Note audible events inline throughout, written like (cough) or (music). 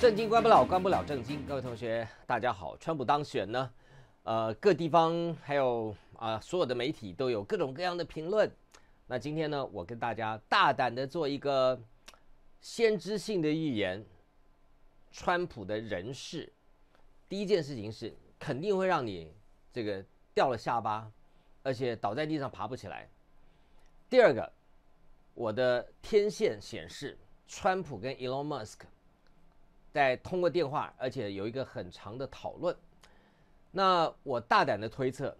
震惊关不了，关不了震惊。各位同学，大家好。川普当选呢，呃，各地方还有啊，所有的媒体都有各种各样的评论。那今天呢，我跟大家大胆的做一个先知性的预言：川普的人事，第一件事情是肯定会让你这个掉了下巴，而且倒在地上爬不起来。第二个，我的天线显示，川普跟 Elon Musk。在通过电话，而且有一个很长的讨论。那我大胆的推测，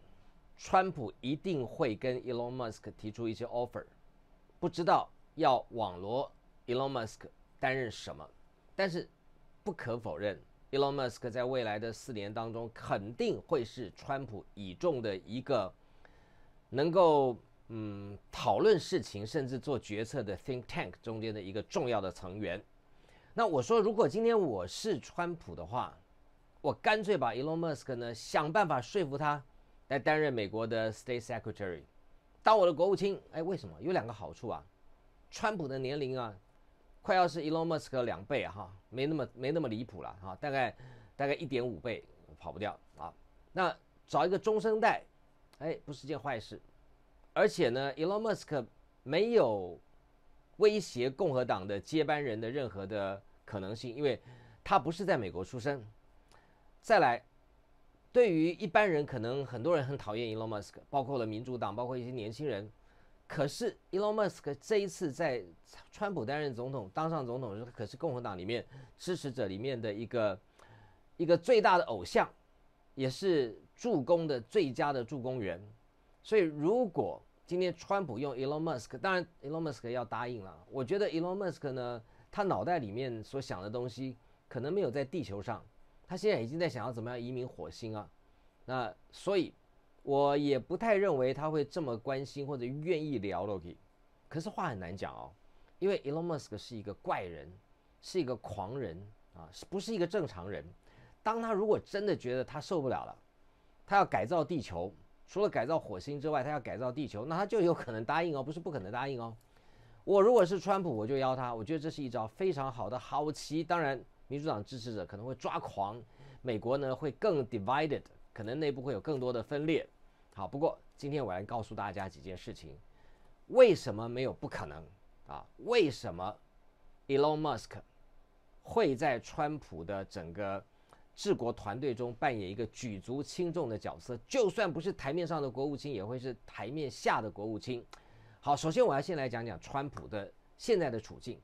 川普一定会跟 Elon Musk 提出一些 offer，不知道要网罗 Elon Musk 担任什么。但是不可否认，Elon Musk 在未来的四年当中，肯定会是川普倚重的一个能够嗯讨论事情，甚至做决策的 think tank 中间的一个重要的成员。那我说，如果今天我是川普的话，我干脆把 Elon Musk 呢，想办法说服他来担任美国的 State Secretary，当我的国务卿。哎，为什么？有两个好处啊。川普的年龄啊，快要是 Elon Musk 两倍哈，没那么没那么离谱了哈。大概大概一点五倍跑不掉啊。那找一个中生代，哎，不是件坏事。而且呢，Elon Musk 没有。威胁共和党的接班人的任何的可能性，因为他不是在美国出生。再来，对于一般人，可能很多人很讨厌 Elon Musk，包括了民主党，包括一些年轻人。可是 Elon Musk 这一次在川普担任总统、当上总统时，可是共和党里面支持者里面的一个一个最大的偶像，也是助攻的最佳的助攻员。所以如果今天，川普用 Elon Musk，当然 Elon Musk 要答应了。我觉得 Elon Musk 呢，他脑袋里面所想的东西可能没有在地球上。他现在已经在想要怎么样移民火星啊，那所以，我也不太认为他会这么关心或者愿意聊 k 个。可是话很难讲哦，因为 Elon Musk 是一个怪人，是一个狂人啊，是不是一个正常人？当他如果真的觉得他受不了了，他要改造地球。除了改造火星之外，他要改造地球，那他就有可能答应哦，不是不可能答应哦。我如果是川普，我就邀他。我觉得这是一招非常好的好棋。当然，民主党支持者可能会抓狂，美国呢会更 divided，可能内部会有更多的分裂。好，不过今天我要告诉大家几件事情：为什么没有不可能啊？为什么 Elon Musk 会在川普的整个？治国团队中扮演一个举足轻重的角色，就算不是台面上的国务卿，也会是台面下的国务卿。好，首先我要先来讲讲川普的现在的处境。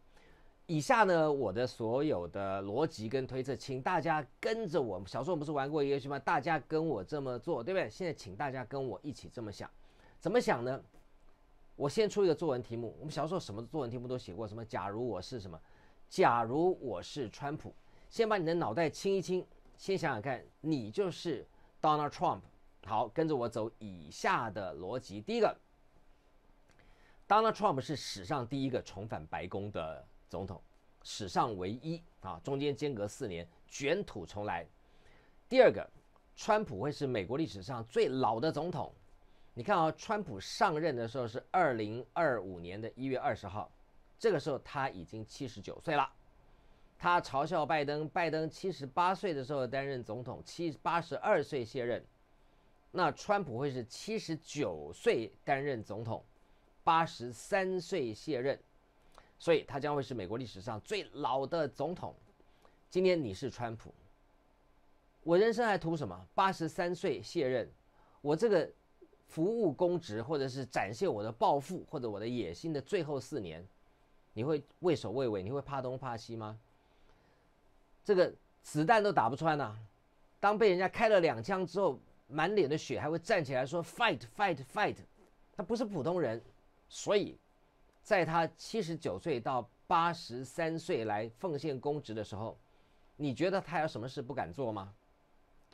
以下呢，我的所有的逻辑跟推测，请大家跟着我。小时候不是玩过一个游戏吗？大家跟我这么做，对不对？现在请大家跟我一起这么想，怎么想呢？我先出一个作文题目。我们小时候什么作文题目都写过，什么假如我是什么，假如我是川普，先把你的脑袋清一清。先想想看，你就是 Donald Trump，好，跟着我走以下的逻辑。第一个，Donald Trump 是史上第一个重返白宫的总统，史上唯一啊，中间间隔四年，卷土重来。第二个，川普会是美国历史上最老的总统。你看啊，川普上任的时候是二零二五年的一月二十号，这个时候他已经七十九岁了。他嘲笑拜登，拜登七十八岁的时候担任总统，七八十二岁卸任。那川普会是七十九岁担任总统，八十三岁卸任，所以他将会是美国历史上最老的总统。今天你是川普，我人生还图什么？八十三岁卸任，我这个服务公职或者是展现我的抱负或者我的野心的最后四年，你会畏首畏尾，你会怕东怕西吗？这个子弹都打不穿呢。当被人家开了两枪之后，满脸的血还会站起来说 “fight, fight, fight”，他不是普通人。所以，在他七十九岁到八十三岁来奉献公职的时候，你觉得他有什么事不敢做吗？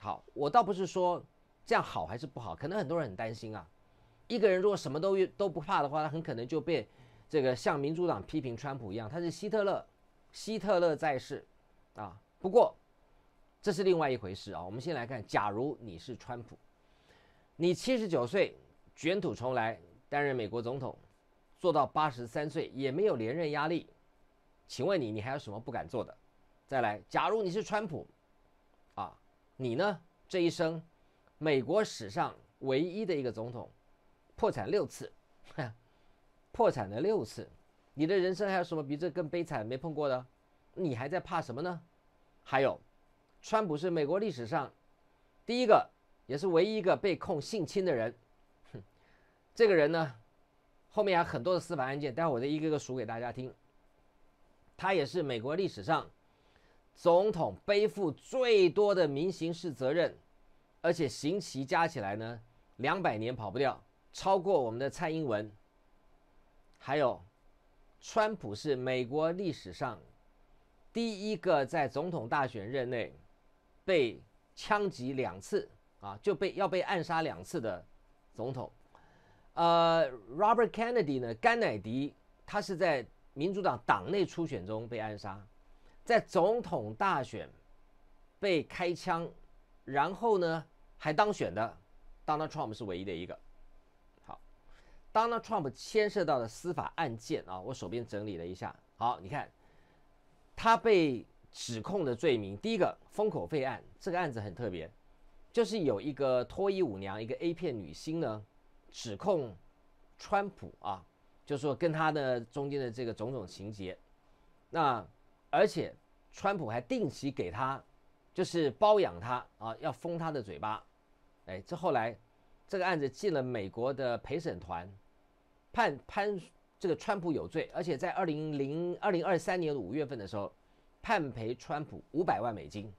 好，我倒不是说这样好还是不好，可能很多人很担心啊。一个人如果什么都都不怕的话，他很可能就被这个像民主党批评川普一样，他是希特勒，希特勒在世。啊，不过，这是另外一回事啊。我们先来看，假如你是川普，你七十九岁卷土重来担任美国总统，做到八十三岁也没有连任压力，请问你，你还有什么不敢做的？再来，假如你是川普，啊，你呢这一生，美国史上唯一的一个总统，破产六次，(laughs) 破产了六次，你的人生还有什么比这更悲惨没碰过的？你还在怕什么呢？还有，川普是美国历史上第一个，也是唯一一个被控性侵的人。哼，这个人呢，后面还有很多的司法案件，待会我再一个个数给大家听。他也是美国历史上总统背负最多的民刑事责任，而且刑期加起来呢，两百年跑不掉，超过我们的蔡英文。还有，川普是美国历史上。第一个在总统大选任内被枪击两次啊，就被要被暗杀两次的总统，呃，Robert Kennedy 呢，甘乃迪，他是在民主党党内初选中被暗杀，在总统大选被开枪，然后呢还当选的，Donald Trump 是唯一的一个。好，Donald Trump 牵涉到的司法案件啊，我手边整理了一下，好，你看。他被指控的罪名，第一个封口费案，这个案子很特别，就是有一个脱衣舞娘，一个 A 片女星呢，指控川普啊，就说跟他的中间的这个种种情节，那而且川普还定期给他，就是包养他啊，要封他的嘴巴，哎，这后来这个案子进了美国的陪审团，判判。这个川普有罪，而且在二零零二零二三年五月份的时候，判赔川普五百万美金。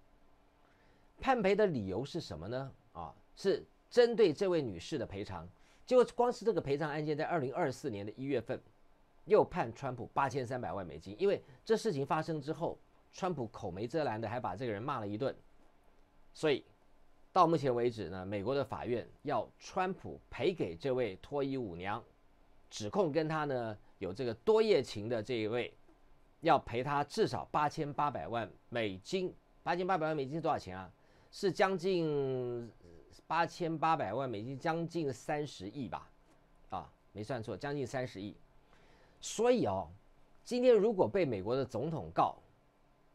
判赔的理由是什么呢？啊，是针对这位女士的赔偿。结果光是这个赔偿案件，在二零二四年的一月份，又判川普八千三百万美金。因为这事情发生之后，川普口没遮拦的还把这个人骂了一顿，所以到目前为止呢，美国的法院要川普赔给这位脱衣舞娘。指控跟他呢有这个多夜情的这一位，要赔他至少八千八百万美金。八千八百万美金是多少钱啊？是将近八千八百万美金，将近三十亿吧？啊，没算错，将近三十亿。所以哦，今天如果被美国的总统告，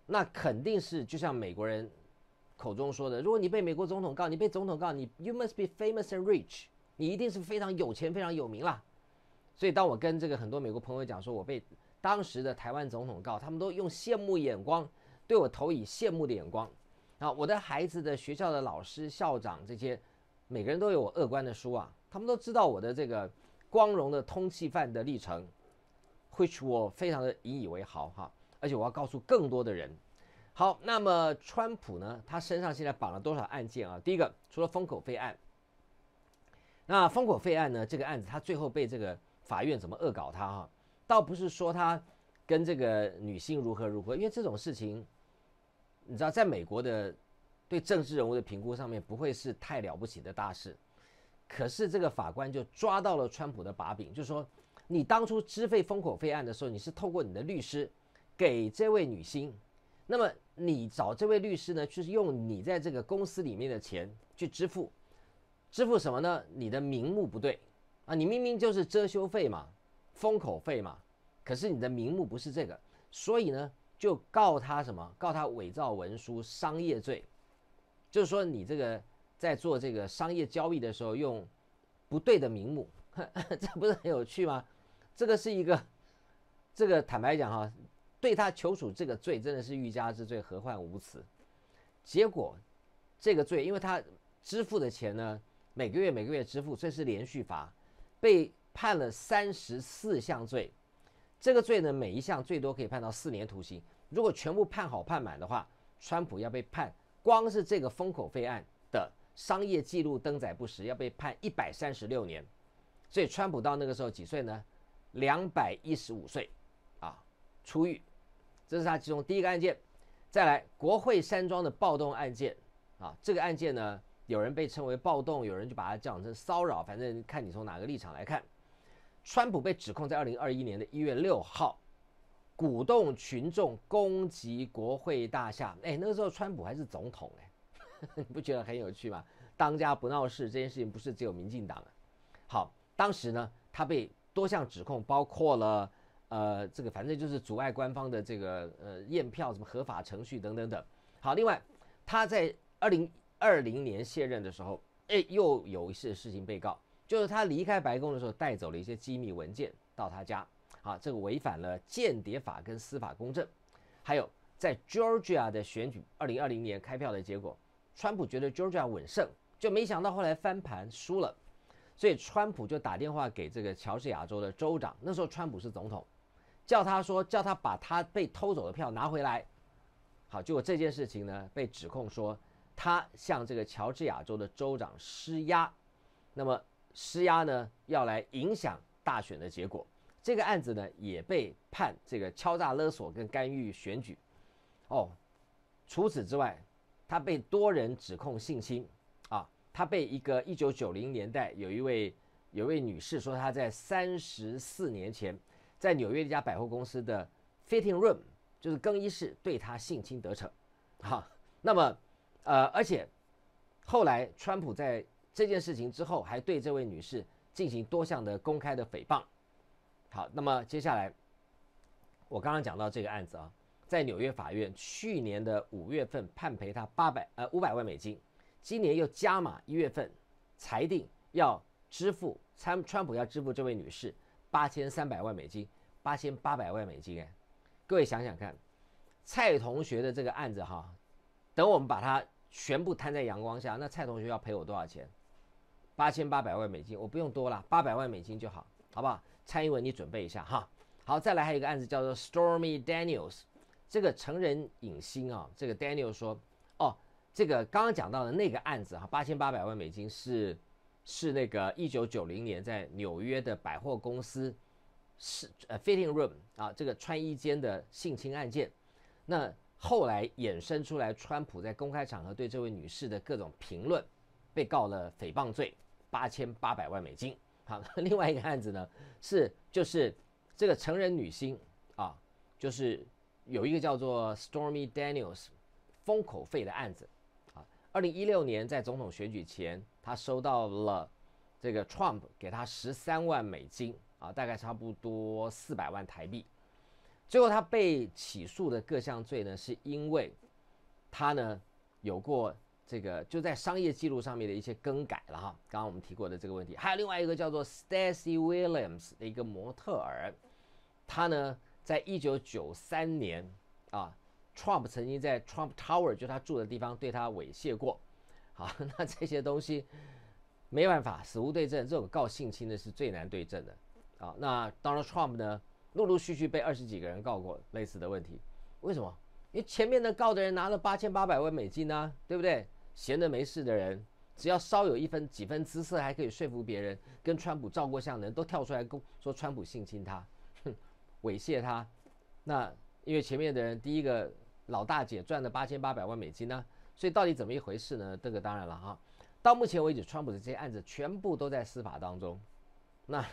那肯定是就像美国人口中说的，如果你被美国总统告，你被总统告，你 you must be famous and rich，你一定是非常有钱、非常有名了。所以，当我跟这个很多美国朋友讲，说我被当时的台湾总统告，他们都用羡慕眼光对我投以羡慕的眼光。啊，我的孩子的学校的老师、校长这些，每个人都有我恶官的书啊，他们都知道我的这个光荣的通缉犯的历程，会使我非常的引以为豪哈。而且，我要告诉更多的人。好，那么川普呢？他身上现在绑了多少案件啊？第一个，除了封口费案，那封口费案呢？这个案子他最后被这个。法院怎么恶搞他啊？倒不是说他跟这个女星如何如何，因为这种事情，你知道，在美国的对政治人物的评估上面，不会是太了不起的大事。可是这个法官就抓到了川普的把柄，就是说，你当初支费封口费案的时候，你是透过你的律师给这位女星，那么你找这位律师呢，就是用你在这个公司里面的钱去支付，支付什么呢？你的名目不对。啊，你明明就是遮羞费嘛，封口费嘛，可是你的名目不是这个，所以呢，就告他什么？告他伪造文书、商业罪，就是说你这个在做这个商业交易的时候用不对的名目，(laughs) 这不是很有趣吗？这个是一个，这个坦白讲哈，对他求处这个罪真的是欲加之罪何患无辞。结果这个罪，因为他支付的钱呢，每个月每个月支付，这是连续罚。被判了三十四项罪，这个罪呢，每一项最多可以判到四年徒刑。如果全部判好判满的话，川普要被判光是这个封口费案的商业记录登载不实，要被判一百三十六年。所以川普到那个时候几岁呢？两百一十五岁啊，出狱。这是他其中第一个案件。再来国会山庄的暴动案件啊，这个案件呢。有人被称为暴动，有人就把它讲成骚扰，反正看你从哪个立场来看。川普被指控在二零二一年的一月六号鼓动群众攻击国会大厦，哎，那个时候川普还是总统，哎，(laughs) 你不觉得很有趣吗？当家不闹事，这件事情不是只有民进党。好，当时呢，他被多项指控，包括了呃，这个反正就是阻碍官方的这个呃验票、什么合法程序等等等。好，另外他在二零。二零年卸任的时候，哎，又有一些事情被告，就是他离开白宫的时候带走了一些机密文件到他家，啊，这个违反了间谍法跟司法公正。还有在 Georgia 的选举，二零二零年开票的结果，川普觉得 Georgia 稳胜，就没想到后来翻盘输了，所以川普就打电话给这个乔治亚州的州长，那时候川普是总统，叫他说叫他把他被偷走的票拿回来。好，结果这件事情呢被指控说。他向这个乔治亚州的州长施压，那么施压呢，要来影响大选的结果。这个案子呢，也被判这个敲诈勒索跟干预选举。哦，除此之外，他被多人指控性侵。啊，他被一个一九九零年代有一位有位女士说她在三十四年前在纽约一家百货公司的 fitting room 就是更衣室对他性侵得逞。哈，那么。呃，而且后来，川普在这件事情之后，还对这位女士进行多项的公开的诽谤。好，那么接下来，我刚刚讲到这个案子啊，在纽约法院去年的五月份判赔她八百呃五百万美金，今年又加码一月份裁定要支付川川普要支付这位女士八千三百万美金，八千八百万美金。各位想想看，蔡同学的这个案子哈，等我们把他。全部摊在阳光下，那蔡同学要赔我多少钱？八千八百万美金，我不用多了，八百万美金就好，好不好？蔡英文，你准备一下哈。好，再来还有一个案子叫做 Stormy Daniels，这个成人影星啊，这个 d a n i e l 说，哦，这个刚刚讲到的那个案子哈，八千八百万美金是是那个一九九零年在纽约的百货公司是呃 fitting room 啊这个穿衣间的性侵案件，那。后来衍生出来，川普在公开场合对这位女士的各种评论，被告了诽谤罪，八千八百万美金。好，(laughs) 另外一个案子呢是就是这个成人女星啊，就是有一个叫做 Stormy Daniels 封口费的案子啊，二零一六年在总统选举前，她收到了这个 Trump 给她十三万美金啊，大概差不多四百万台币。最后，他被起诉的各项罪呢，是因为他呢有过这个就在商业记录上面的一些更改了哈。刚刚我们提过的这个问题，还有另外一个叫做 Stacy Williams 的一个模特儿，他呢在一九九三年啊，Trump 曾经在 Trump Tower 就他住的地方对他猥亵过。好，(laughs) 那这些东西没办法，死无对证，这种告性侵的是最难对证的。好，那 Donald Trump 呢？陆陆续续被二十几个人告过类似的问题，为什么？因为前面的告的人拿了八千八百万美金呢，对不对？闲着没事的人，只要稍有一分几分姿色，还可以说服别人跟川普照过相的人，都跳出来跟说川普性侵他，猥亵他。那因为前面的人第一个老大姐赚了八千八百万美金呢，所以到底怎么一回事呢？这个当然了哈，到目前为止，川普的这些案子全部都在司法当中。那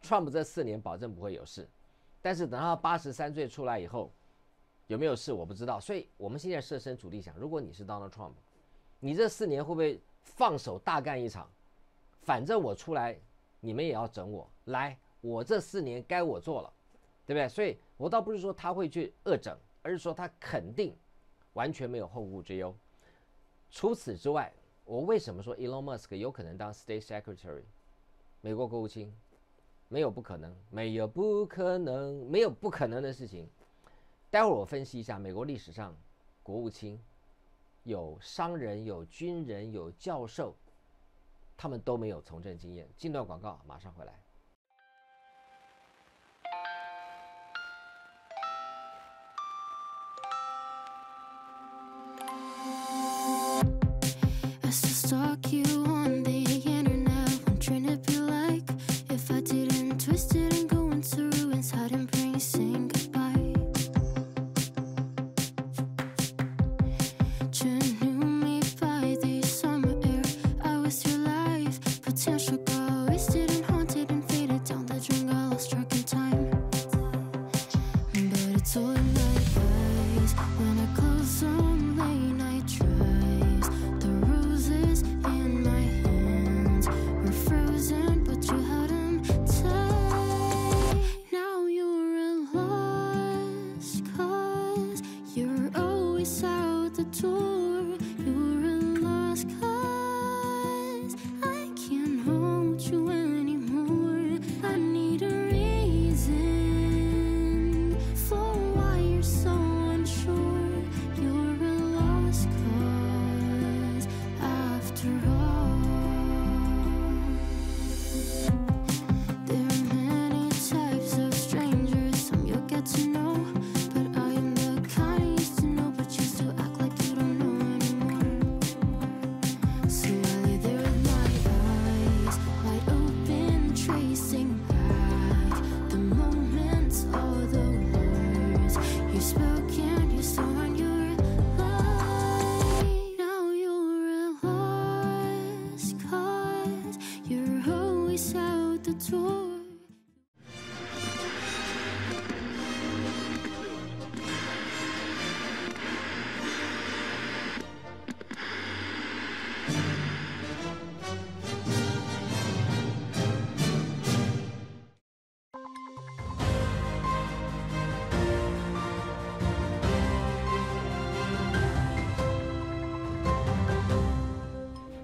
川普这四年保证不会有事。但是等他八十三岁出来以后，有没有事我不知道。所以我们现在设身处地想，如果你是 Donald Trump，你这四年会不会放手大干一场？反正我出来，你们也要整我。来，我这四年该我做了，对不对？所以我倒不是说他会去恶整，而是说他肯定完全没有后顾之忧。除此之外，我为什么说 Elon Musk 有可能当 State Secretary，美国国务卿？没有不可能，没有不可能，没有不可能的事情。待会儿我分析一下美国历史上国务卿，有商人，有军人，有教授，他们都没有从政经验。进段广告，马上回来。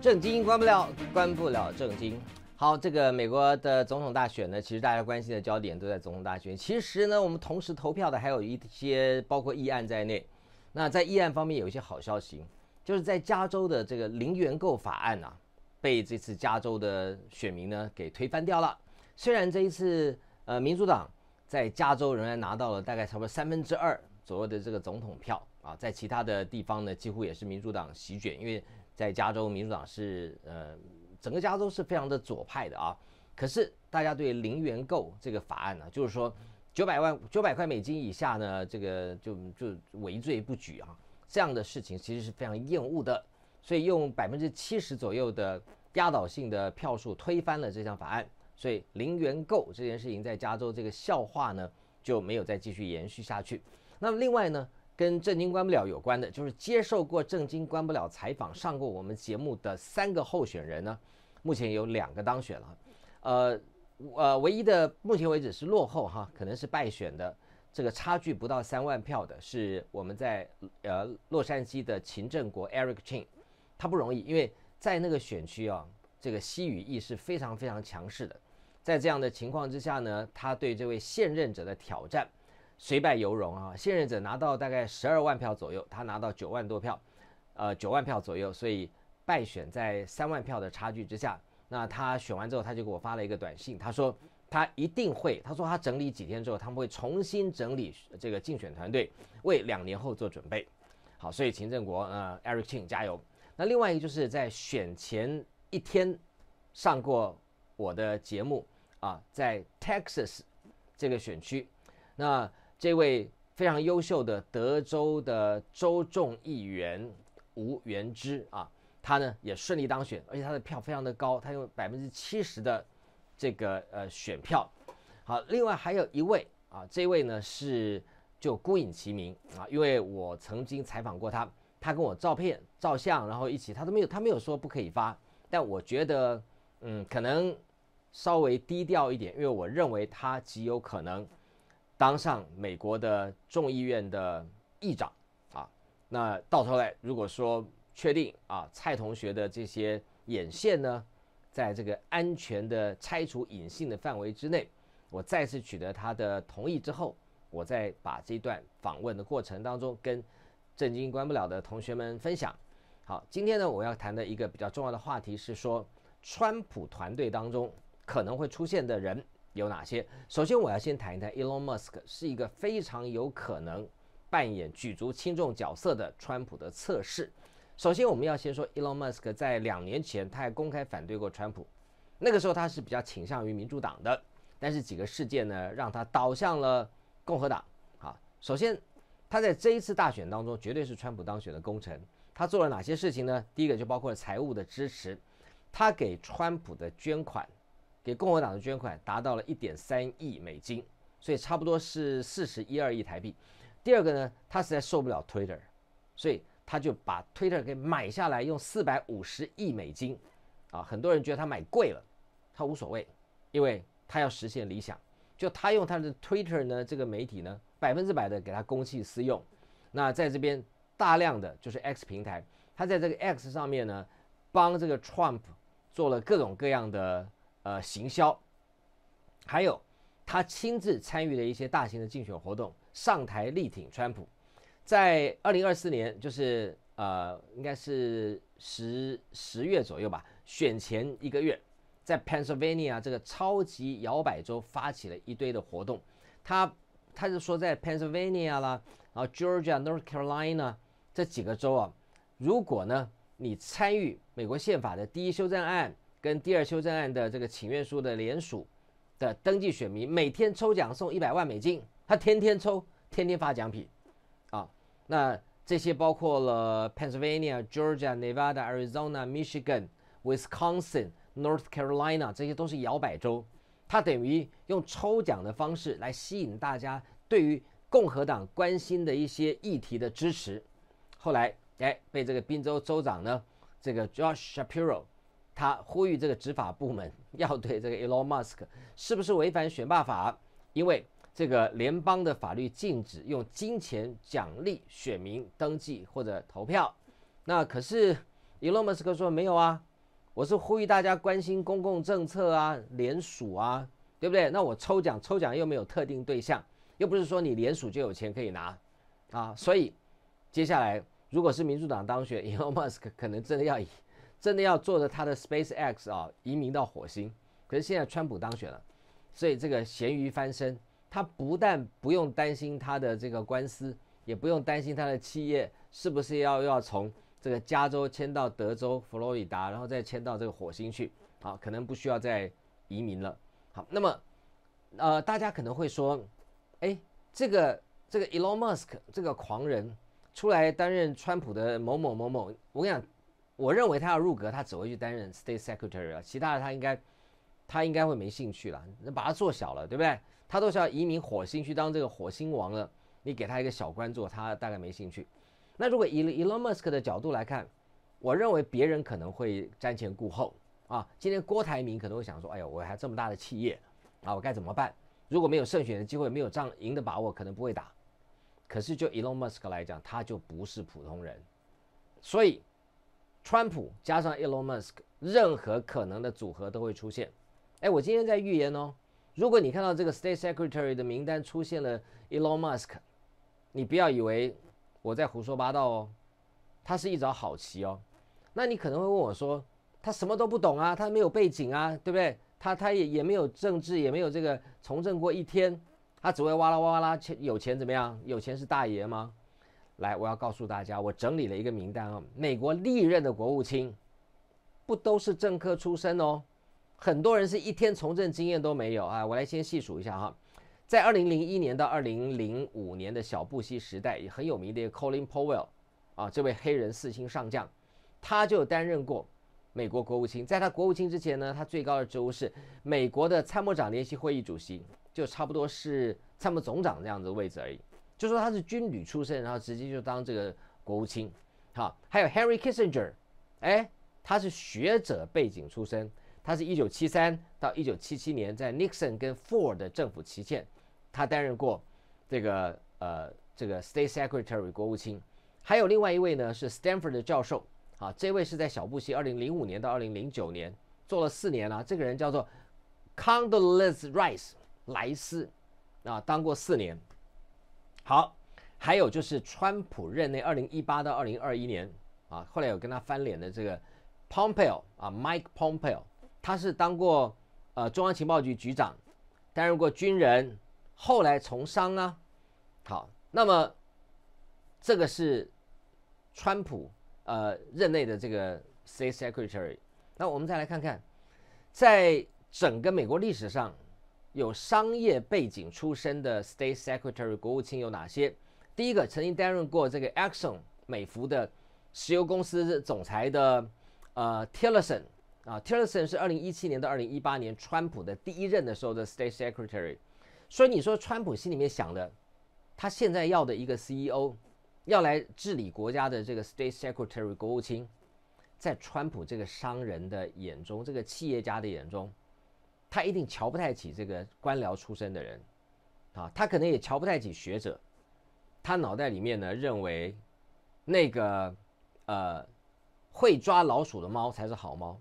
正经关不了，关不了正经。好，这个美国的总统大选呢，其实大家关心的焦点都在总统大选。其实呢，我们同时投票的还有一些包括议案在内。那在议案方面有一些好消息，就是在加州的这个零元购法案啊，被这次加州的选民呢给推翻掉了。虽然这一次呃民主党在加州仍然拿到了大概差不多三分之二左右的这个总统票啊，在其他的地方呢几乎也是民主党席卷，因为。在加州，民主党是呃，整个加州是非常的左派的啊。可是大家对零元购这个法案呢，就是说九百万九百块美金以下呢，这个就就为罪不举啊，这样的事情其实是非常厌恶的。所以用百分之七十左右的压倒性的票数推翻了这项法案，所以零元购这件事情在加州这个笑话呢就没有再继续延续下去。那么另外呢？跟政经关不了有关的，就是接受过政经关不了采访、上过我们节目的三个候选人呢，目前有两个当选了，呃呃，唯一的目前为止是落后哈，可能是败选的。这个差距不到三万票的，是我们在呃洛杉矶的秦振国 Eric c h i n 他不容易，因为在那个选区啊，这个西语裔是非常非常强势的，在这样的情况之下呢，他对这位现任者的挑战。虽败犹荣啊！现任者拿到大概十二万票左右，他拿到九万多票，呃，九万票左右，所以败选在三万票的差距之下。那他选完之后，他就给我发了一个短信，他说他一定会，他说他整理几天之后，他们会重新整理这个竞选团队，为两年后做准备。好，所以秦振国，呃，Eric Chin，加油。那另外一个就是在选前一天上过我的节目啊，在 Texas 这个选区，那。这位非常优秀的德州的州众议员吴元之啊，他呢也顺利当选，而且他的票非常的高，他有百分之七十的这个呃选票。好，另外还有一位啊，这位呢是就孤影其名啊，因为我曾经采访过他，他跟我照片照相，然后一起他都没有，他没有说不可以发，但我觉得嗯可能稍微低调一点，因为我认为他极有可能。当上美国的众议院的议长啊，那到头来如果说确定啊，蔡同学的这些眼线呢，在这个安全的拆除隐性的范围之内，我再次取得他的同意之后，我再把这段访问的过程当中跟震惊关不了的同学们分享。好，今天呢我要谈的一个比较重要的话题是说，川普团队当中可能会出现的人。有哪些？首先，我要先谈一谈 Elon Musk 是一个非常有可能扮演举足轻重角色的川普的测试。首先，我们要先说 Elon Musk 在两年前他还公开反对过川普，那个时候他是比较倾向于民主党的，但是几个事件呢让他倒向了共和党。好，首先他在这一次大选当中绝对是川普当选的功臣。他做了哪些事情呢？第一个就包括财务的支持，他给川普的捐款。给共和党的捐款达到了一点三亿美金，所以差不多是四十一二亿台币。第二个呢，他实在受不了 Twitter，所以他就把 Twitter 给买下来，用四百五十亿美金。啊，很多人觉得他买贵了，他无所谓，因为他要实现理想。就他用他的 Twitter 呢，这个媒体呢，百分之百的给他公器私用。那在这边大量的就是 X 平台，他在这个 X 上面呢，帮这个 Trump 做了各种各样的。呃，行销，还有他亲自参与了一些大型的竞选活动，上台力挺川普，在二零二四年，就是呃，应该是十十月左右吧，选前一个月，在 Pennsylvania 这个超级摇摆州发起了一堆的活动，他他就说在 Pennsylvania 啦，然后 Georgia、North Carolina 这几个州啊，如果呢你参与美国宪法的第一修正案。跟第二修正案的这个请愿书的联署的登记选民每天抽奖送一百万美金，他天天抽，天天发奖品，啊，那这些包括了 Pennsylvania、Georgia、Nevada、Arizona、Michigan、Wisconsin、North Carolina 这些都是摇摆州，他等于用抽奖的方式来吸引大家对于共和党关心的一些议题的支持。后来，哎，被这个宾州州长呢，这个 Josh Shapiro。他呼吁这个执法部门 (laughs) 要对这个 Elon Musk 是不是违反选罢法？因为这个联邦的法律禁止用金钱奖励选民登记或者投票。那可是 Elon Musk 说没有啊，我是呼吁大家关心公共政策啊，联署啊，对不对？那我抽奖，抽奖又没有特定对象，又不是说你联署就有钱可以拿啊。所以，接下来如果是民主党当选，Elon Musk 可能真的要以。真的要坐着他的 SpaceX 啊移民到火星？可是现在川普当选了，所以这个咸鱼翻身，他不但不用担心他的这个官司，也不用担心他的企业是不是要要从这个加州迁到德州、佛罗里达，然后再迁到这个火星去好，可能不需要再移民了。好，那么呃，大家可能会说，哎，这个这个 Elon Musk 这个狂人出来担任川普的某某某某，我跟你讲。我认为他要入阁，他只会去担任 State Secretary，其他的他应该，他应该会没兴趣了。那把他做小了，对不对？他都是要移民火星去当这个火星王了。你给他一个小官做，他大概没兴趣。那如果以 Elon Musk 的角度来看，我认为别人可能会瞻前顾后啊。今天郭台铭可能会想说：“哎呀，我还这么大的企业啊，我该怎么办？”如果没有胜选的机会，没有仗赢的把握，可能不会打。可是就 Elon Musk 来讲，他就不是普通人，所以。川普加上 Elon Musk，任何可能的组合都会出现。哎，我今天在预言哦。如果你看到这个 State Secretary 的名单出现了 Elon Musk，你不要以为我在胡说八道哦，他是一着好棋哦。那你可能会问我说，他什么都不懂啊，他没有背景啊，对不对？他他也也没有政治，也没有这个从政过一天，他只会哇啦哇啦钱有钱怎么样？有钱是大爷吗？来，我要告诉大家，我整理了一个名单啊。美国历任的国务卿，不都是政客出身哦？很多人是一天从政经验都没有啊。我来先细数一下哈，在二零零一年到二零零五年的小布希时代，也很有名的 Colin Powell 啊，这位黑人四星上将，他就担任过美国国务卿。在他国务卿之前呢，他最高的职务是美国的参谋长联席会议主席，就差不多是参谋总长这样的位置而已。就说他是军旅出身，然后直接就当这个国务卿，好，还有 Harry Kissinger，哎，他是学者背景出身，他是一九七三到一九七七年在 Nixon 跟 Ford 的政府期间，他担任过这个呃这个 State Secretary 国务卿。还有另外一位呢是 Stanford 的教授，啊，这位是在小布希二零零五年到二零零九年做了四年了，这个人叫做 Condoleezza Rice 莱斯，啊，当过四年。好，还有就是川普任内，二零一八到二零二一年啊，后来有跟他翻脸的这个 Pompeo 啊，Mike Pompeo，他是当过呃中央情报局局长，担任过军人，后来从商啊。好，那么这个是川普呃任内的这个 State Secretary。那我们再来看看，在整个美国历史上。有商业背景出身的 State Secretary 国务卿有哪些？第一个曾经担任过这个 Exxon 美孚的石油公司总裁的，呃 Tillerson 啊 Tillerson 是二零一七年到二零一八年川普的第一任的时候的 State Secretary，所以你说川普心里面想的，他现在要的一个 CEO 要来治理国家的这个 State Secretary 国务卿，在川普这个商人的眼中，这个企业家的眼中。他一定瞧不太起这个官僚出身的人，啊，他可能也瞧不太起学者。他脑袋里面呢认为，那个，呃，会抓老鼠的猫才是好猫，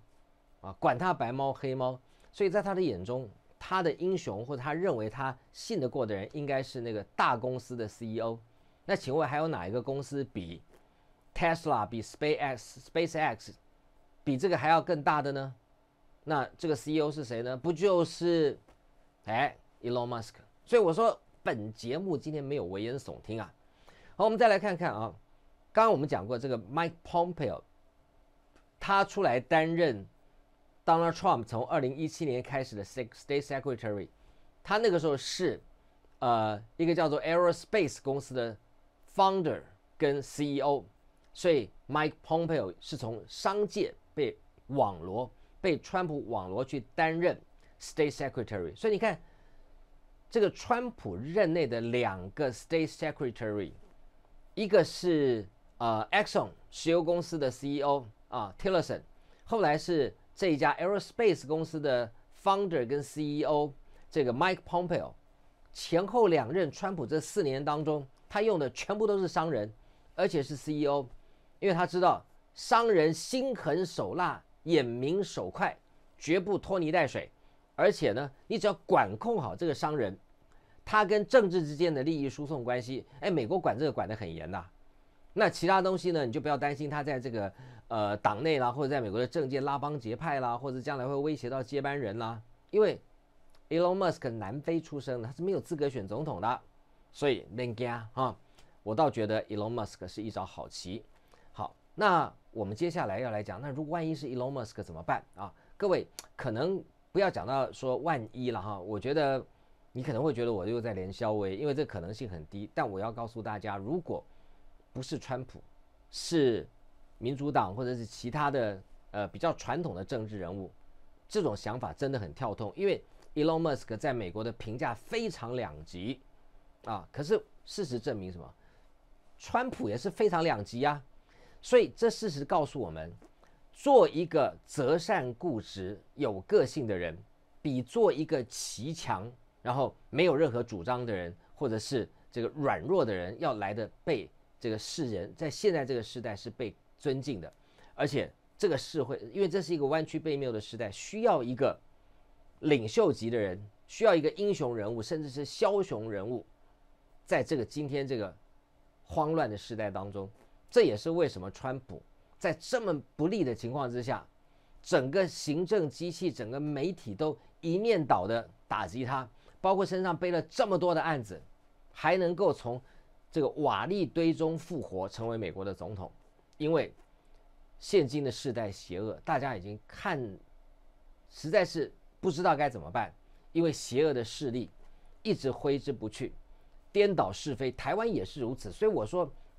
啊，管他白猫黑猫。所以在他的眼中，他的英雄或者他认为他信得过的人，应该是那个大公司的 CEO。那请问还有哪一个公司比 Tesla 比 Space SpaceX 比这个还要更大的呢？那这个 CEO 是谁呢？不就是，哎，Elon Musk。所以我说本节目今天没有危言耸听啊。好，我们再来看看啊，刚刚我们讲过这个 Mike Pompeo，他出来担任 Donald Trump 从二零一七年开始的 State Secretary，他那个时候是呃一个叫做 a e r o s p a c e 公司的 Founder 跟 CEO，所以 Mike Pompeo 是从商界被网罗。被川普网罗去担任 State Secretary，所以你看，这个川普任内的两个 State Secretary，一个是呃 Exxon 石油公司的 CEO 啊 Tillerson，后来是这一家 Aerospace 公司的 Founder 跟 CEO 这个 Mike Pompeo，前后两任川普这四年当中，他用的全部都是商人，而且是 CEO，因为他知道商人心狠手辣。眼明手快，绝不拖泥带水，而且呢，你只要管控好这个商人，他跟政治之间的利益输送关系，哎，美国管这个管得很严的，那其他东西呢，你就不要担心他在这个呃党内啦，或者在美国的政界拉帮结派啦，或者将来会威胁到接班人啦，因为 Elon Musk 南非出生，他是没有资格选总统的，所以 Lenga 啊，我倒觉得 Elon Musk 是一招好棋，好，那。我们接下来要来讲，那如果万一是 Elon Musk 怎么办啊？各位可能不要讲到说万一了哈，我觉得你可能会觉得我又在连消威，因为这可能性很低。但我要告诉大家，如果不是川普，是民主党或者是其他的呃比较传统的政治人物，这种想法真的很跳动，因为 Elon Musk 在美国的评价非常两极啊。可是事实证明什么？川普也是非常两极呀。所以，这事实告诉我们，做一个择善固执、有个性的人，比做一个奇强，然后没有任何主张的人，或者是这个软弱的人，要来的被这个世人在现在这个时代是被尊敬的。而且，这个社会因为这是一个弯曲背谬的时代，需要一个领袖级的人，需要一个英雄人物，甚至是枭雄人物，在这个今天这个慌乱的时代当中。这也是为什么川普在这么不利的情况之下，整个行政机器、整个媒体都一面倒的打击他，包括身上背了这么多的案子，还能够从这个瓦砾堆中复活，成为美国的总统。因为现今的世代邪恶，大家已经看实在是不知道该怎么办，因为邪恶的势力一直挥之不去，颠倒是非。台湾也是如此，所以我说。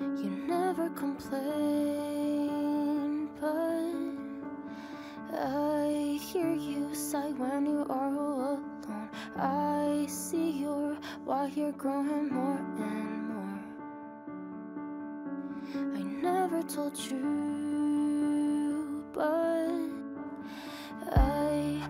You never complain, but I hear you sigh when you are all alone. I see your why you're growing more and more. I never told you, but I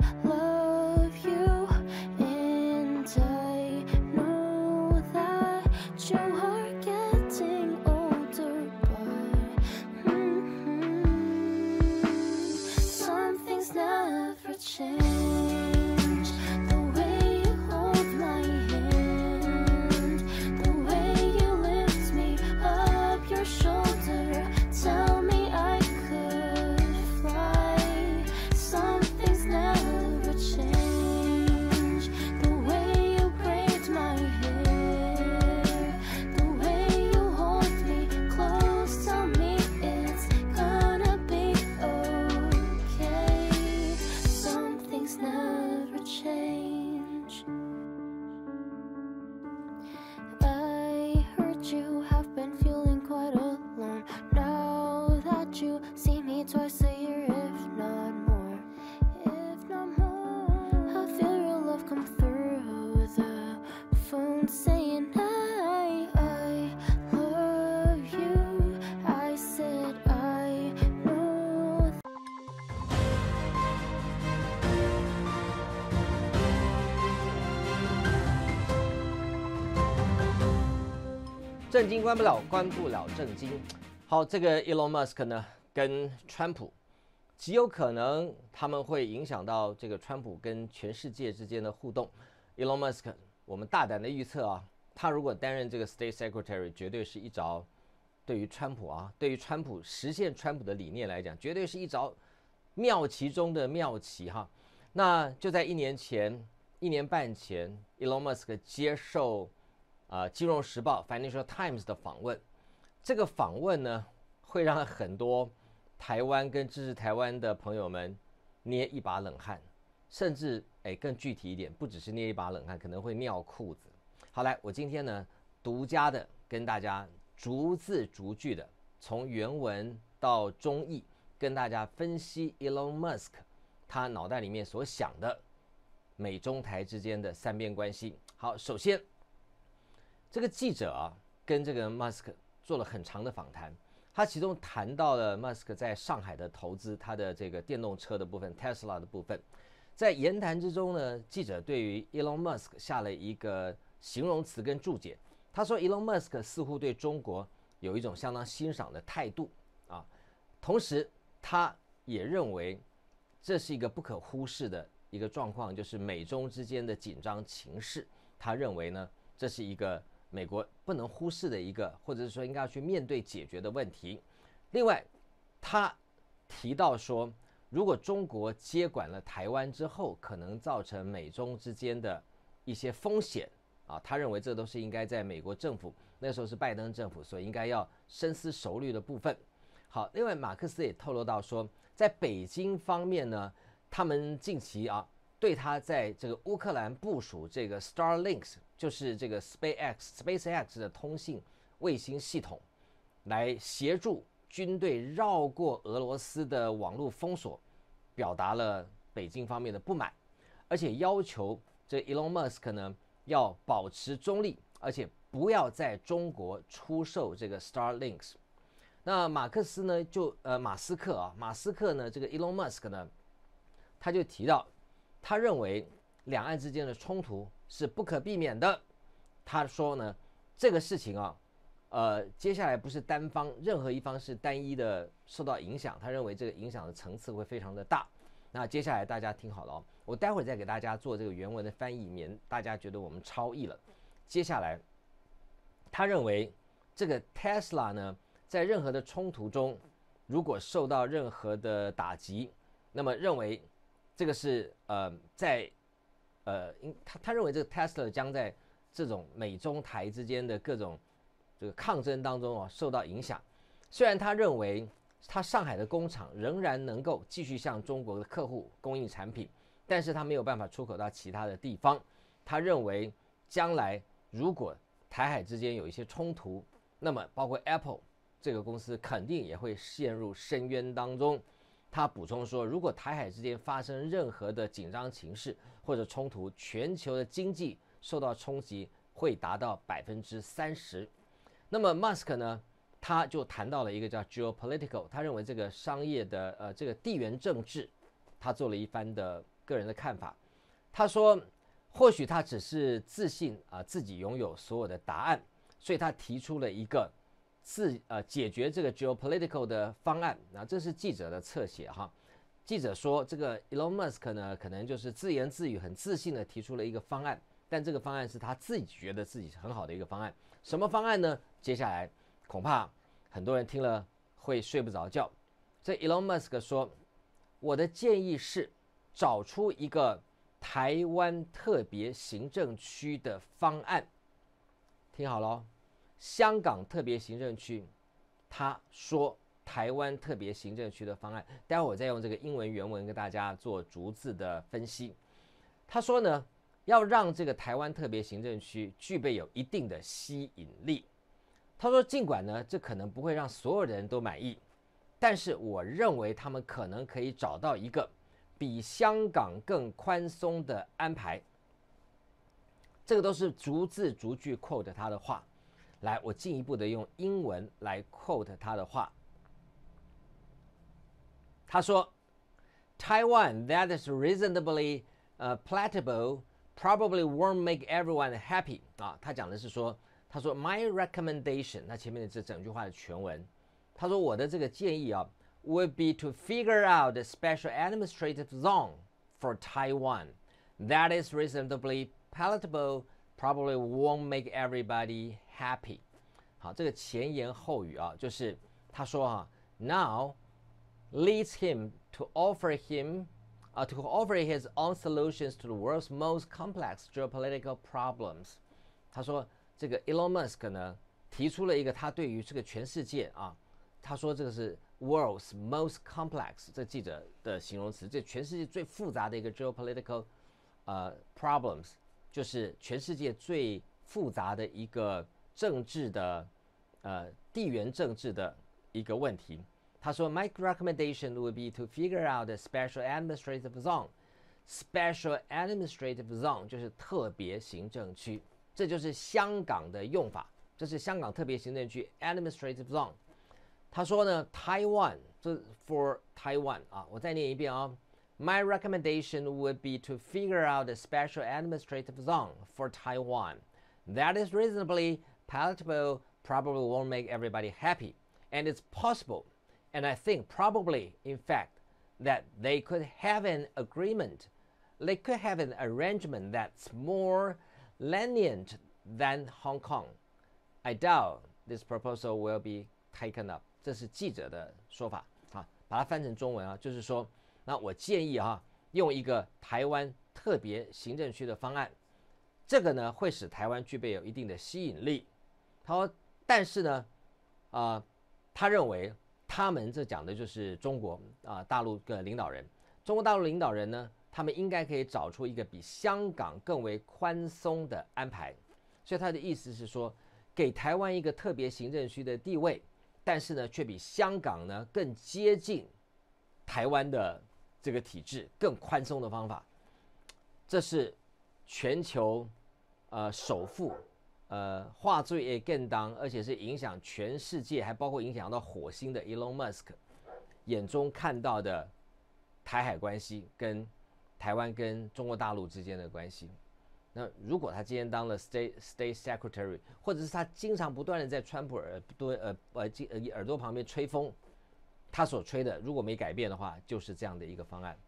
震惊关不了，关不了震惊。好，这个 Elon Musk 呢，跟川普，极有可能他们会影响到这个川普跟全世界之间的互动。Elon Musk，我们大胆的预测啊，他如果担任这个 State Secretary，绝对是一招，对于川普啊，对于川普实现川普的理念来讲，绝对是一招妙棋中的妙棋哈。那就在一年前，一年半前，Elon Musk 接受。啊，《金融时报》（Financial Times） 的访问，这个访问呢，会让很多台湾跟支持台湾的朋友们捏一把冷汗，甚至哎，更具体一点，不只是捏一把冷汗，可能会尿裤子。好，来，我今天呢，独家的跟大家逐字逐句的，从原文到中译，跟大家分析 Elon Musk 他脑袋里面所想的美中台之间的三边关系。好，首先。这个记者啊，跟这个马斯克做了很长的访谈，他其中谈到了 Musk 在上海的投资，他的这个电动车的部分，t e s l a 的部分，在言谈之中呢，记者对于 Elon Musk 下了一个形容词跟注解，他说 Elon Musk 似乎对中国有一种相当欣赏的态度啊，同时他也认为这是一个不可忽视的一个状况，就是美中之间的紧张情势，他认为呢，这是一个。美国不能忽视的一个，或者是说应该要去面对解决的问题。另外，他提到说，如果中国接管了台湾之后，可能造成美中之间的一些风险啊，他认为这都是应该在美国政府那时候是拜登政府所应该要深思熟虑的部分。好，另外马克思也透露到说，在北京方面呢，他们近期啊，对他在这个乌克兰部署这个 Starlinks。就是这个 SpaceX SpaceX 的通信卫星系统，来协助军队绕过俄罗斯的网络封锁，表达了北京方面的不满，而且要求这 Elon Musk 呢要保持中立，而且不要在中国出售这个 Starlinks。那马克思呢，就呃马斯克啊，马斯克呢，这个 Elon Musk 呢，他就提到，他认为。两岸之间的冲突是不可避免的，他说呢，这个事情啊，呃，接下来不是单方，任何一方是单一的受到影响。他认为这个影响的层次会非常的大。那接下来大家听好了哦，我待会儿再给大家做这个原文的翻译，免大家觉得我们超译了。接下来，他认为这个 Tesla 呢，在任何的冲突中，如果受到任何的打击，那么认为这个是呃在。呃，因他他认为这个 Tesla 将在这种美中台之间的各种这个抗争当中啊受到影响。虽然他认为他上海的工厂仍然能够继续向中国的客户供应产品，但是他没有办法出口到其他的地方。他认为将来如果台海之间有一些冲突，那么包括 Apple 这个公司肯定也会陷入深渊当中。他补充说，如果台海之间发生任何的紧张情势或者冲突，全球的经济受到冲击会达到百分之三十。那么，Musk 呢？他就谈到了一个叫 geopolitical，他认为这个商业的呃这个地缘政治，他做了一番的个人的看法。他说，或许他只是自信啊自己拥有所有的答案，所以他提出了一个。自呃解决这个 geopolitical 的方案，那这是记者的侧写哈。记者说，这个 Elon Musk 呢，可能就是自言自语，很自信的提出了一个方案，但这个方案是他自己觉得自己很好的一个方案。什么方案呢？接下来恐怕很多人听了会睡不着觉。所以 Elon Musk 说，我的建议是，找出一个台湾特别行政区的方案。听好喽。香港特别行政区，他说台湾特别行政区的方案，待会我再用这个英文原文跟大家做逐字的分析。他说呢，要让这个台湾特别行政区具备有一定的吸引力。他说，尽管呢，这可能不会让所有的人都满意，但是我认为他们可能可以找到一个比香港更宽松的安排。这个都是逐字逐句扣着他的话。来，我进一步的用英文来 quote 他的话。他说：“Taiwan that is reasonably 呃 uh, palatable probably won't make everyone happy。”啊，他讲的是说，他说 “My recommendation”，那前面的这整句话的全文，他说我的这个建议啊，would be to figure out a special administrative zone for Taiwan that is reasonably palatable probably won't make everybody happy。好，这个前言后语啊，就是他说啊，now leads him to offer him 啊，to offer his own solutions to the world's most complex geopolitical problems。他说这个 Elon Musk 呢提出了一个他对于这个全世界啊，他说这个是 world's most complex 这记者的形容词，这全世界最复杂的一个 geopolitical 呃 problems，就是全世界最复杂的一个政治的呃地缘政治的一个问题。他说，My recommendation would be to figure out the special administrative zone. Special administrative zone 就是特别行政区，这就是香港的用法。这是香港特别行政区 administrative zone。他说呢，Taiwan 这 for Taiwan 啊，我再念一遍啊、哦。My recommendation would be to figure out a special administrative zone for Taiwan that is reasonably palatable probably won't make everybody happy. And it's possible, and I think probably, in fact, that they could have an agreement. They could have an arrangement that's more lenient than Hong Kong. I doubt this proposal will be taken up. 这是记者的说法啊，把它翻成中文啊，就是说，那我建议啊，用一个台湾特别行政区的方案，这个呢会使台湾具备有一定的吸引力。他说：“但是呢，啊，他认为他们这讲的就是中国啊，大陆的领导人。中国大陆领导人呢，他们应该可以找出一个比香港更为宽松的安排。所以他的意思是说，给台湾一个特别行政区的地位，但是呢，却比香港呢更接近台湾的这个体制，更宽松的方法。这是全球呃首富。”呃，话最也更当，而且是影响全世界，还包括影响到火星的 Elon Musk 眼中看到的台海关系跟台湾跟中国大陆之间的关系。那如果他今天当了 State State Secretary，或者是他经常不断的在川普耳朵呃呃耳耳朵旁边吹风，他所吹的如果没改变的话，就是这样的一个方案。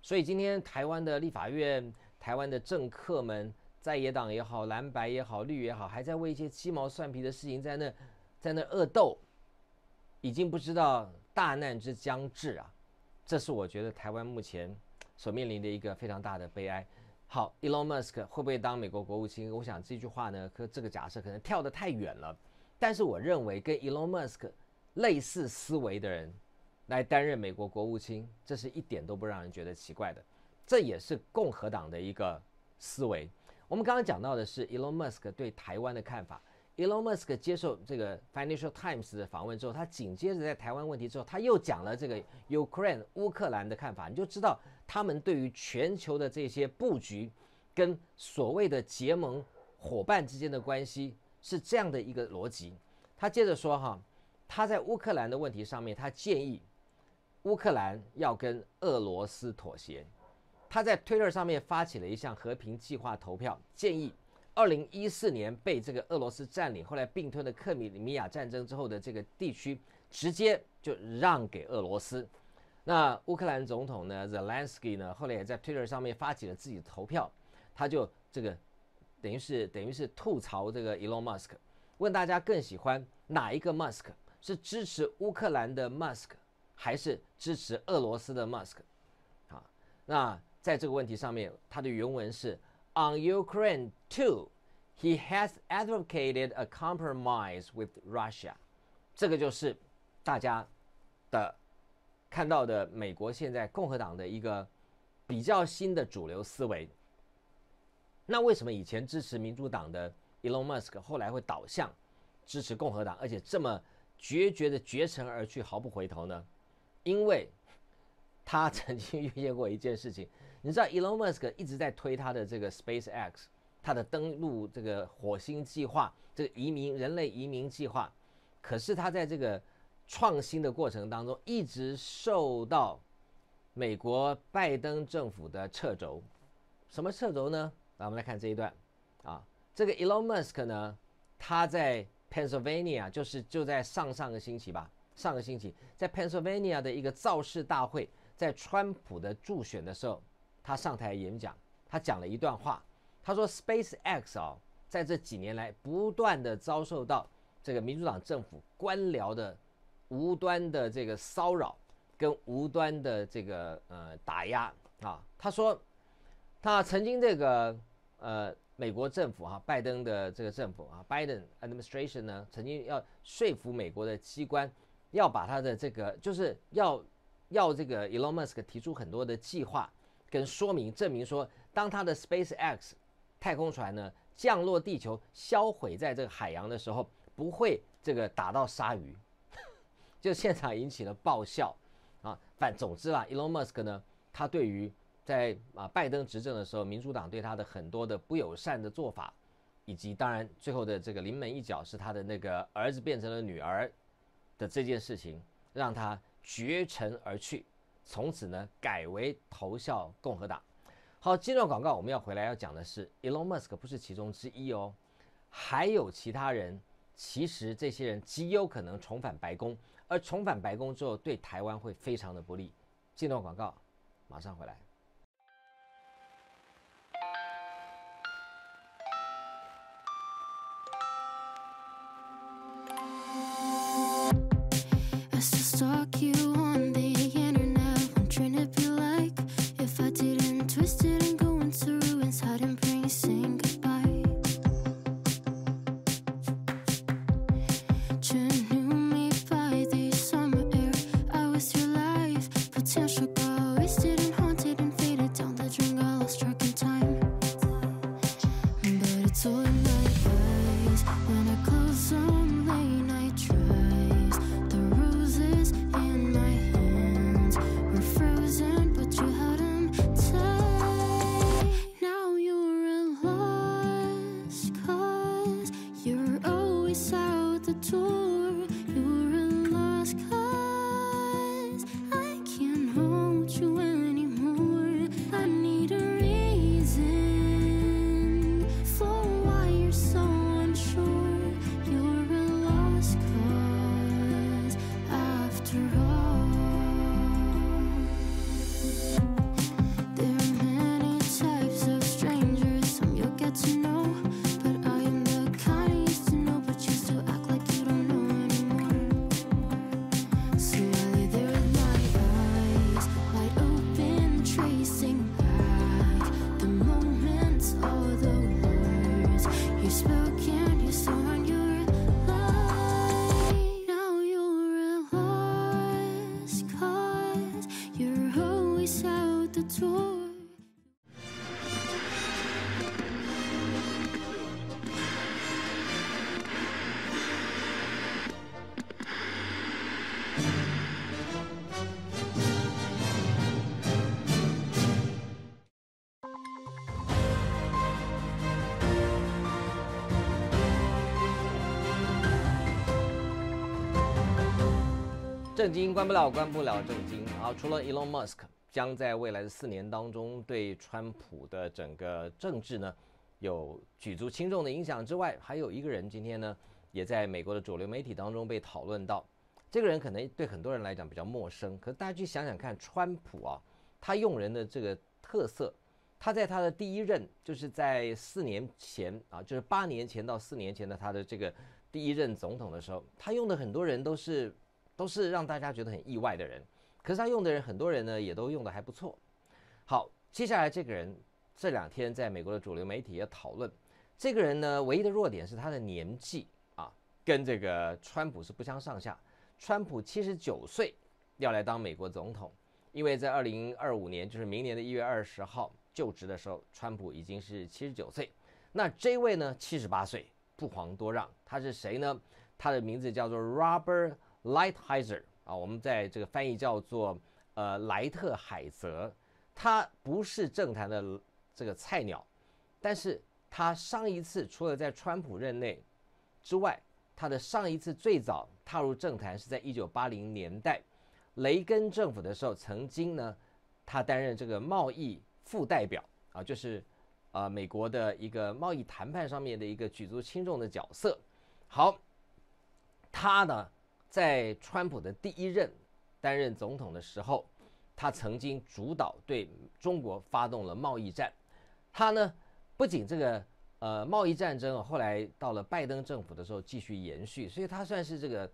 所以今天台湾的立法院，台湾的政客们。在野党也好，蓝白也好，绿也好，还在为一些鸡毛蒜皮的事情在那，在那恶斗，已经不知道大难之将至啊！这是我觉得台湾目前所面临的一个非常大的悲哀。好，Elon Musk 会不会当美国国务卿？我想这句话呢，和这个假设可能跳得太远了。但是我认为，跟 Elon Musk 类似思维的人来担任美国国务卿，这是一点都不让人觉得奇怪的。这也是共和党的一个思维。我们刚刚讲到的是 Elon Musk 对台湾的看法。Elon Musk 接受这个 Financial Times 的访问之后，他紧接着在台湾问题之后，他又讲了这个 Ukraine 乌克兰的看法。你就知道他们对于全球的这些布局，跟所谓的结盟伙伴之间的关系是这样的一个逻辑。他接着说哈，他在乌克兰的问题上面，他建议乌克兰要跟俄罗斯妥协。他在推特上面发起了一项和平计划投票，建议二零一四年被这个俄罗斯占领、后来并吞的克米米亚战争之后的这个地区，直接就让给俄罗斯。那乌克兰总统呢，Zelensky 呢，后来也在 Twitter 上面发起了自己的投票，他就这个等于是等于是吐槽这个 Elon Musk，问大家更喜欢哪一个 Musk，是支持乌克兰的 Musk，还是支持俄罗斯的 Musk？啊，那。在这个问题上面，他的原文是：On Ukraine too, he has advocated a compromise with Russia。这个就是大家的看到的美国现在共和党的一个比较新的主流思维。那为什么以前支持民主党的 Elon Musk 后来会倒向支持共和党，而且这么决绝的绝尘而去毫不回头呢？因为他曾经 (laughs) 遇见过一件事情。你知道 Elon Musk 一直在推他的这个 Space X，他的登陆这个火星计划，这个移民人类移民计划。可是他在这个创新的过程当中，一直受到美国拜登政府的掣肘。什么掣肘呢？那我们来看这一段啊，这个 Elon Musk 呢，他在 Pennsylvania，就是就在上上个星期吧，上个星期在 Pennsylvania 的一个造势大会，在川普的助选的时候。他上台演讲，他讲了一段话。他说：“SpaceX 啊，在这几年来不断的遭受到这个民主党政府官僚的无端的这个骚扰跟无端的这个呃打压啊。”他说，他曾经这个呃美国政府哈，拜登的这个政府啊，Biden administration 呢，曾经要说服美国的机关要把他的这个就是要要这个 Elon Musk 提出很多的计划。跟说明证明说，当他的 SpaceX 太空船呢降落地球，销毁在这个海洋的时候，不会这个打到鲨鱼，(laughs) 就现场引起了爆笑啊。反总之啦，Elon Musk 呢，他对于在啊拜登执政的时候，民主党对他的很多的不友善的做法，以及当然最后的这个临门一脚是他的那个儿子变成了女儿的这件事情，让他绝尘而去。从此呢，改为投效共和党。好，这段广告我们要回来要讲的是，Elon Musk 不是其中之一哦，还有其他人。其实这些人极有可能重返白宫，而重返白宫之后对台湾会非常的不利。这段广告，马上回来。震惊，关不了，关不了。震惊啊！除了 Elon Musk 将在未来的四年当中对川普的整个政治呢有举足轻重的影响之外，还有一个人今天呢也在美国的主流媒体当中被讨论到。这个人可能对很多人来讲比较陌生，可大家去想想看，川普啊，他用人的这个特色，他在他的第一任，就是在四年前啊，就是八年前到四年前的他的这个第一任总统的时候，他用的很多人都是。都是让大家觉得很意外的人，可是他用的人，很多人呢也都用的还不错。好，接下来这个人这两天在美国的主流媒体也讨论，这个人呢唯一的弱点是他的年纪啊，跟这个川普是不相上下。川普七十九岁要来当美国总统，因为在二零二五年，就是明年的一月二十号就职的时候，川普已经是七十九岁。那这位呢七十八岁，不遑多让。他是谁呢？他的名字叫做 Robert。Light h i z e r 啊，我们在这个翻译叫做呃莱特海泽，他不是政坛的这个菜鸟，但是他上一次除了在川普任内之外，他的上一次最早踏入政坛是在一九八零年代，雷根政府的时候曾经呢，他担任这个贸易副代表啊，就是啊美国的一个贸易谈判上面的一个举足轻重的角色。好，他呢。在川普的第一任担任总统的时候，他曾经主导对中国发动了贸易战。他呢，不仅这个呃贸易战争后来到了拜登政府的时候继续延续，所以他算是这个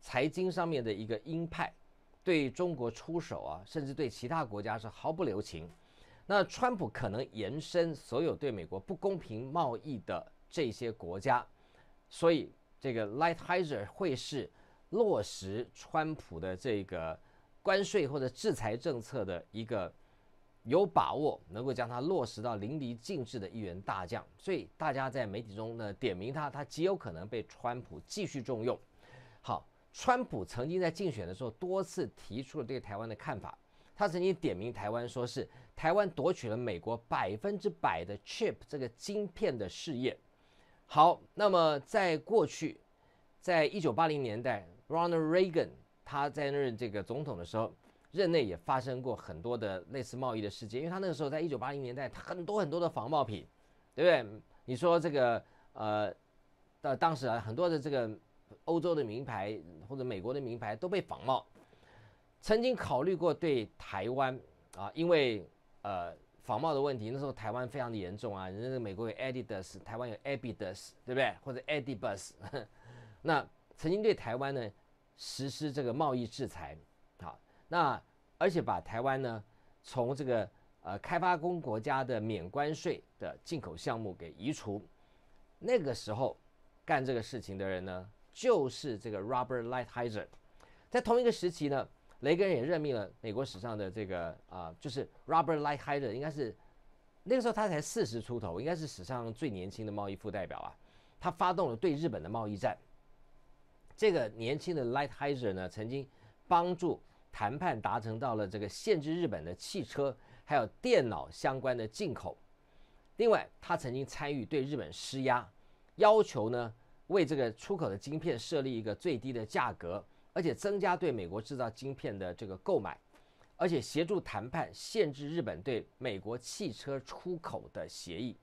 财经上面的一个鹰派，对中国出手啊，甚至对其他国家是毫不留情。那川普可能延伸所有对美国不公平贸易的这些国家，所以这个 l i g h t h i z e r 会是。落实川普的这个关税或者制裁政策的一个有把握能够将它落实到淋漓尽致的一员大将，所以大家在媒体中呢点名他，他极有可能被川普继续重用。好，川普曾经在竞选的时候多次提出了对台湾的看法，他曾经点名台湾，说是台湾夺取了美国百分之百的 chip 这个晶片的事业。好，那么在过去，在一九八零年代。Ronald Reagan，他在任这个总统的时候，任内也发生过很多的类似贸易的事件，因为他那个时候在一九八零年代，很多很多的仿冒品，对不对？你说这个呃，到当时啊，很多的这个欧洲的名牌或者美国的名牌都被仿冒，曾经考虑过对台湾啊，因为呃仿冒的问题，那时候台湾非常的严重啊，人家美国有 Adidas，台湾有 Adidas，对不对？或者 Adidas，(laughs) 那。曾经对台湾呢实施这个贸易制裁，好，那而且把台湾呢从这个呃开发中国家的免关税的进口项目给移除。那个时候干这个事情的人呢，就是这个 Robert Lightizer h。在同一个时期呢，雷根也任命了美国史上的这个啊，就是 Robert Lightizer，h 应该是那个时候他才四十出头，应该是史上最年轻的贸易副代表啊。他发动了对日本的贸易战。这个年轻的 Light h e i z e r 呢，曾经帮助谈判达成到了这个限制日本的汽车还有电脑相关的进口。另外，他曾经参与对日本施压，要求呢为这个出口的晶片设立一个最低的价格，而且增加对美国制造晶片的这个购买，而且协助谈判限制日本对美国汽车出口的协议。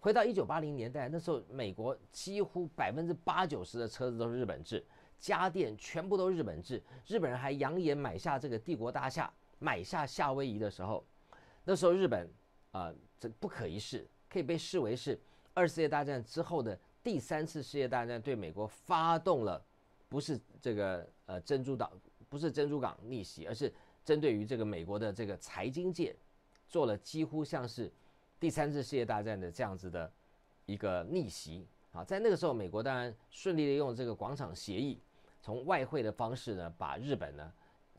回到一九八零年代，那时候美国几乎百分之八九十的车子都是日本制。家电全部都日本制，日本人还扬言买下这个帝国大厦，买下夏威夷的时候，那时候日本啊，这不可一世，可以被视为是二次世界大战之后的第三次世界大战，对美国发动了，不是这个呃珍珠岛，不是珍珠港逆袭，而是针对于这个美国的这个财经界，做了几乎像是第三次世界大战的这样子的一个逆袭啊，在那个时候，美国当然顺利的用这个广场协议。从外汇的方式呢，把日本呢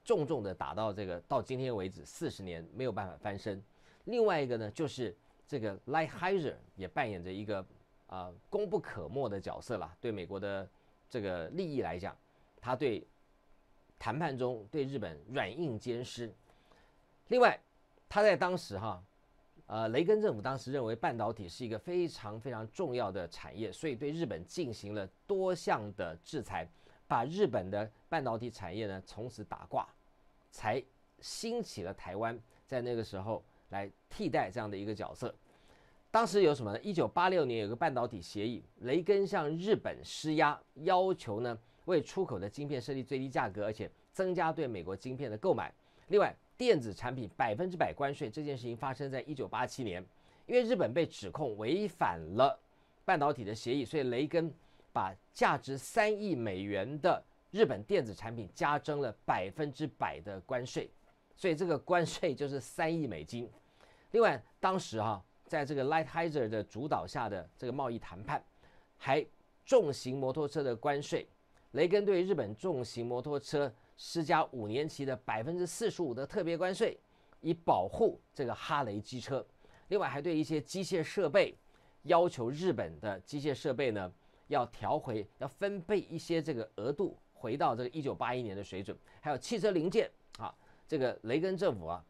重重的打到这个到今天为止四十年没有办法翻身。另外一个呢，就是这个 l i i g h h t z e r 也扮演着一个啊功不可没的角色了。对美国的这个利益来讲，他对谈判中对日本软硬兼施。另外，他在当时哈，呃，雷根政府当时认为半导体是一个非常非常重要的产业，所以对日本进行了多项的制裁。把日本的半导体产业呢从此打挂，才兴起了台湾在那个时候来替代这样的一个角色。当时有什么？呢？一九八六年有个半导体协议，雷根向日本施压，要求呢为出口的晶片设立最低价格，而且增加对美国晶片的购买。另外，电子产品百分之百关税这件事情发生在一九八七年，因为日本被指控违反了半导体的协议，所以雷根。把价值三亿美元的日本电子产品加征了百分之百的关税，所以这个关税就是三亿美金。另外，当时哈在这个 Lightizer h 的主导下的这个贸易谈判，还重型摩托车的关税，雷根对日本重型摩托车施加五年期的百分之四十五的特别关税，以保护这个哈雷机车。另外，还对一些机械设备，要求日本的机械设备呢。要调回，要分配一些这个额度回到这个一九八一年的水准。还有汽车零件啊，这个雷根政府啊，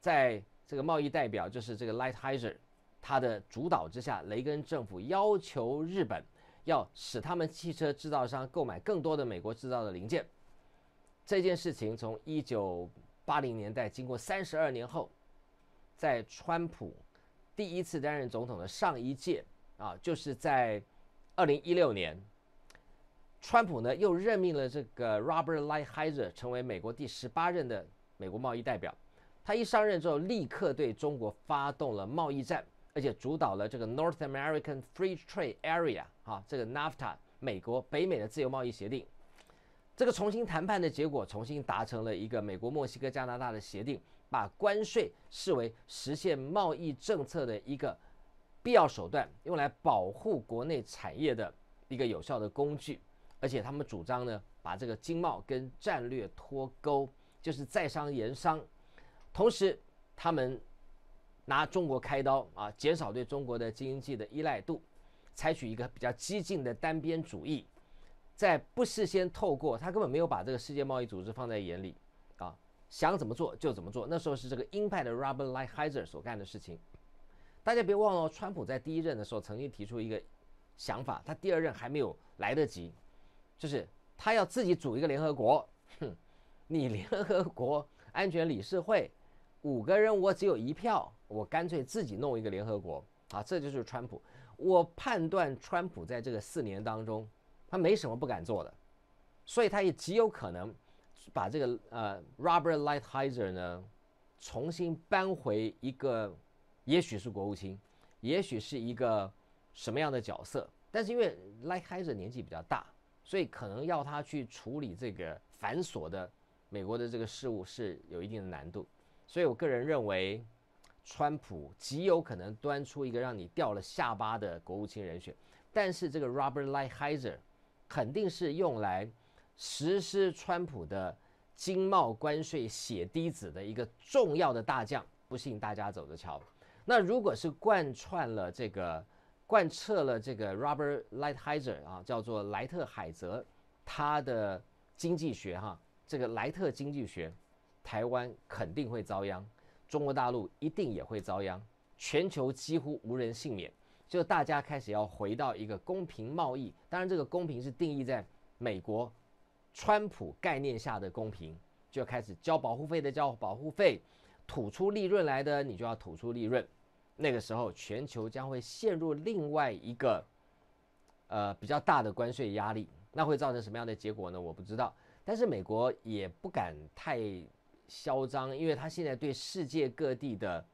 在这个贸易代表就是这个 Lightizer h 他的主导之下，雷根政府要求日本要使他们汽车制造商购买更多的美国制造的零件。这件事情从一九八零年代经过三十二年后，在川普第一次担任总统的上一届啊，就是在。二零一六年，川普呢又任命了这个 Robert Lighthizer 成为美国第十八任的美国贸易代表。他一上任之后，立刻对中国发动了贸易战，而且主导了这个 North American Free Trade Area 啊，这个 NAFTA，美国北美的自由贸易协定。这个重新谈判的结果，重新达成了一个美国、墨西哥、加拿大的协定，把关税视为实现贸易政策的一个。必要手段用来保护国内产业的一个有效的工具，而且他们主张呢，把这个经贸跟战略脱钩，就是在商言商，同时他们拿中国开刀啊，减少对中国的经济的依赖度，采取一个比较激进的单边主义，在不事先透过，他根本没有把这个世界贸易组织放在眼里啊，想怎么做就怎么做。那时候是这个鹰派的 Robert Lighthizer 所干的事情。大家别忘了，川普在第一任的时候曾经提出一个想法，他第二任还没有来得及，就是他要自己组一个联合国。哼，你联合国安全理事会五个人，我只有一票，我干脆自己弄一个联合国啊！这就是川普。我判断川普在这个四年当中，他没什么不敢做的，所以他也极有可能把这个呃 Robert Lightizer h 呢重新搬回一个。也许是国务卿，也许是一个什么样的角色？但是因为莱 e r 年纪比较大，所以可能要他去处理这个繁琐的美国的这个事务是有一定的难度。所以我个人认为，川普极有可能端出一个让你掉了下巴的国务卿人选。但是这个 Robert Lighthizer 肯定是用来实施川普的经贸关税血滴子的一个重要的大将。不信，大家走着瞧吧。那如果是贯穿了这个、贯彻了这个 Robert Lighthizer 啊，叫做莱特海泽，他的经济学哈，这个莱特经济学，台湾肯定会遭殃，中国大陆一定也会遭殃，全球几乎无人幸免，就大家开始要回到一个公平贸易，当然这个公平是定义在美国川普概念下的公平，就开始交保护费的交保护费。吐出利润来的，你就要吐出利润。那个时候，全球将会陷入另外一个，呃，比较大的关税压力。那会造成什么样的结果呢？我不知道。但是美国也不敢太嚣张，因为他现在对世界各地的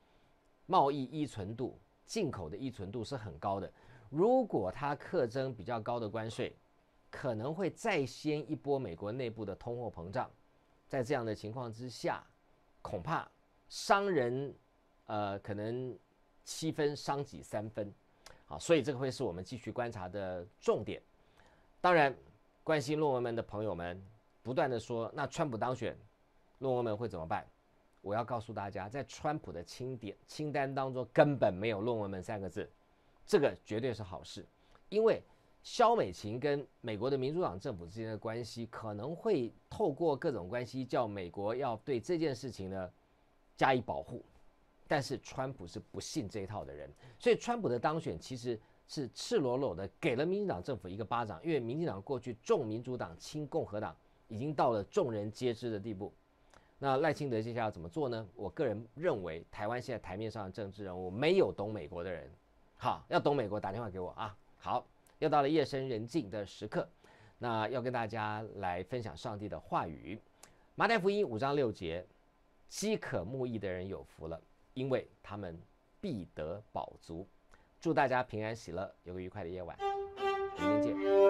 贸易依存度、进口的依存度是很高的。如果他克征比较高的关税，可能会再掀一波美国内部的通货膨胀。在这样的情况之下，恐怕。伤人，呃，可能七分伤己三分，好，所以这个会是我们继续观察的重点。当然，关心论文们的朋友们不断的说，那川普当选，论文们会怎么办？我要告诉大家，在川普的清点清单当中根本没有“论文们”三个字，这个绝对是好事，因为肖美琴跟美国的民主党政府之间的关系可能会透过各种关系叫美国要对这件事情呢。加以保护，但是川普是不信这一套的人，所以川普的当选其实是赤裸裸的给了民进党政府一个巴掌，因为民进党过去重民主党轻共和党，已经到了众人皆知的地步。那赖清德接下来要怎么做呢？我个人认为，台湾现在台面上的政治人物没有懂美国的人，好，要懂美国打电话给我啊。好，又到了夜深人静的时刻，那要跟大家来分享上帝的话语，《马太福音》五章六节。饥渴目易的人有福了，因为他们必得饱足。祝大家平安喜乐，有个愉快的夜晚。明天见。